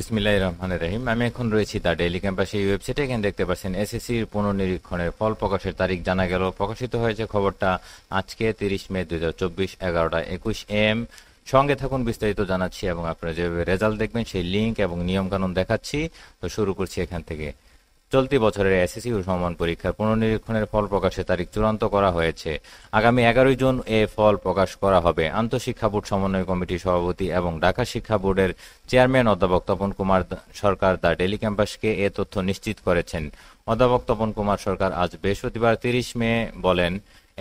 বিসমিল্লাহ রহমান রহিম আমি এখন রয়েছি দ্য ডেইলি ক্যাম্পাসে এই ওয়েবসাইটে এখানে দেখতে পাচ্ছেন এসএসসির পুনর্নিরীক্ষণের ফল প্রকাশের তারিখ জানা গেল প্রকাশিত হয়েছে খবরটা আজকে তিরিশ মে দুই হাজার চব্বিশ এগারোটা একুশ এম সঙ্গে থাকুন বিস্তারিত জানাচ্ছি এবং আপনারা যেভাবে রেজাল্ট দেখবেন সেই লিঙ্ক এবং নিয়মকানুন দেখাচ্ছি তো শুরু করছি এখান থেকে চলতি বছরের এসএসসি ও সমমান পরীক্ষার পুনর্নিরীক্ষণের ফল প্রকাশের তারিখ চূড়ান্ত করা হয়েছে আগামী এগারোই জুন এ ফল প্রকাশ করা হবে আন্তঃশিক্ষা বোর্ড সমন্বয় কমিটির সভাপতি এবং ঢাকা শিক্ষা বোর্ডের চেয়ারম্যান অধ্যাপক তপন কুমার সরকার দ্য ডেলি ক্যাম্পাসকে এ তথ্য নিশ্চিত করেছেন অধ্যাপক তপন কুমার সরকার আজ বৃহস্পতিবার তিরিশ মে বলেন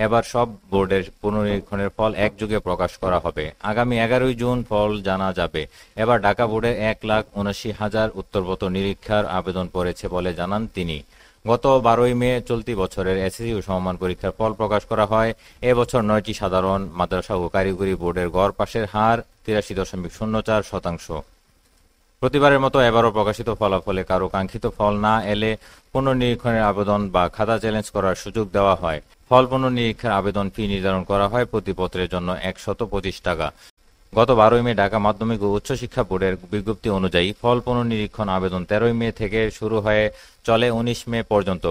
এবার সব বোর্ডের পুনরীক্ষণের ফল একযোগে প্রকাশ করা হবে আগামী এগারোই জুন ফল জানা যাবে এবার ঢাকা বোর্ডে এক লাখ উনাশি হাজার উত্তরপত্র নিরীক্ষার আবেদন করেছে বলে জানান তিনি গত বারোই মে চলতি বছরের এসএসসি সমমান পরীক্ষার ফল প্রকাশ করা হয় এবছর নয়টি সাধারণ মাদ্রাসা ও কারিগরি বোর্ডের গড় পাশের হার তিরাশি দশমিক শূন্য চার শতাংশ প্রতিবারের মতো এবারও প্রকাশিত ফলাফলে কারো কাঙ্ক্ষিত ফল না এলে পুনর্নিরীক্ষণের আবেদন বা খাতা চ্যালেঞ্জ করার সুযোগ দেওয়া হয় ফল নিরীক্ষার আবেদন ফি নির্ধারণ করা হয় প্রতি পত্রের জন্য একশত পঁচিশ টাকা গত বারোই মে ঢাকা মাধ্যমিক ও উচ্চশিক্ষা বোর্ডের বিজ্ঞপ্তি অনুযায়ী ফল পুনর্নিরীক্ষণ আবেদন তেরোই মে থেকে শুরু হয়ে চলে উনিশ মে পর্যন্ত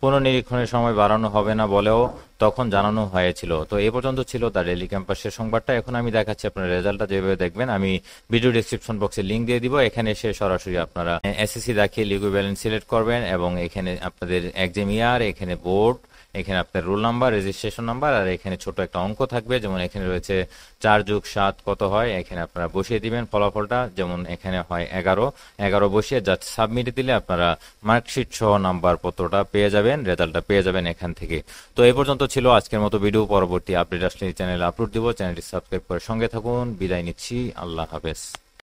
পুনর্নিরীক্ষণের সময় বাড়ানো হবে না বলেও তখন জানানো হয়েছিল তো এ পর্যন্ত ছিল দ্য ডেলি ক্যাম্পাসের সংবাদটা এখন আমি দেখাচ্ছি আপনার রেজাল্টটা যেভাবে দেখবেন আমি ভিডিও ডিসক্রিপশন বক্সে লিঙ্ক দিয়ে দিব এখানে এসে সরাসরি আপনারা এসএসসি দেখিয়ে লিগু ব্যালেন্স সিলেক্ট করবেন এবং এখানে আপনাদের এক্সাম ইয়ার এখানে বোর্ড এখানে আপনার রোল নাম্বার রেজিস্ট্রেশন নাম্বার আর এখানে ছোট একটা অঙ্ক থাকবে যেমন এখানে রয়েছে চার যুগ সাত কত হয় এখানে আপনারা বসিয়ে দিবেন ফলাফলটা যেমন এখানে হয় এগারো এগারো বসিয়ে যা সাবমিটে দিলে আপনারা মার্কশিট সহ নাম্বার পত্রটা পেয়ে যাবেন রেজাল্টটা পেয়ে যাবেন এখান থেকে তো এই পর্যন্ত ছিল আজকের মতো ভিডিও পরবর্তী আপডেট আসলে চ্যানেলে আপলোড দিব চ্যানেলটি সাবস্ক্রাইব করে সঙ্গে থাকুন বিদায় নিচ্ছি আল্লাহ হাফেজ